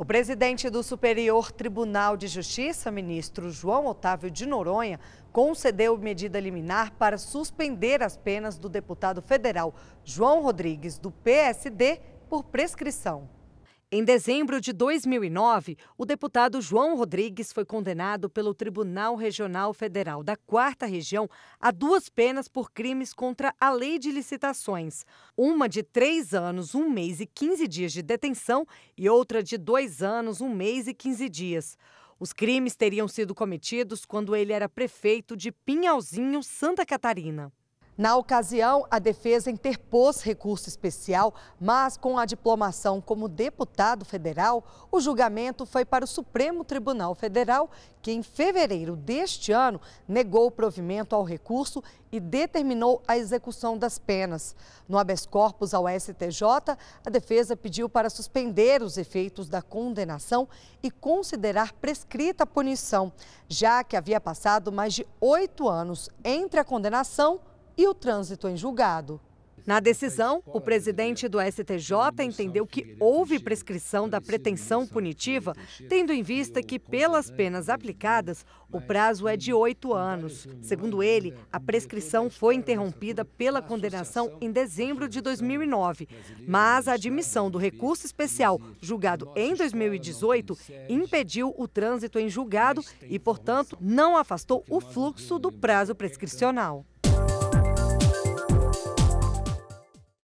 O presidente do Superior Tribunal de Justiça, ministro João Otávio de Noronha, concedeu medida liminar para suspender as penas do deputado federal João Rodrigues, do PSD, por prescrição. Em dezembro de 2009, o deputado João Rodrigues foi condenado pelo Tribunal Regional Federal da Quarta Região a duas penas por crimes contra a lei de licitações, uma de três anos, um mês e 15 dias de detenção e outra de dois anos, um mês e 15 dias. Os crimes teriam sido cometidos quando ele era prefeito de Pinhalzinho, Santa Catarina. Na ocasião, a defesa interpôs recurso especial, mas com a diplomação como deputado federal, o julgamento foi para o Supremo Tribunal Federal, que em fevereiro deste ano negou o provimento ao recurso e determinou a execução das penas. No habeas corpus ao STJ, a defesa pediu para suspender os efeitos da condenação e considerar prescrita a punição, já que havia passado mais de oito anos entre a condenação e o trânsito em julgado. Na decisão, o presidente do STJ entendeu que houve prescrição da pretensão punitiva, tendo em vista que, pelas penas aplicadas, o prazo é de oito anos. Segundo ele, a prescrição foi interrompida pela condenação em dezembro de 2009, mas a admissão do recurso especial, julgado em 2018, impediu o trânsito em julgado e, portanto, não afastou o fluxo do prazo prescricional.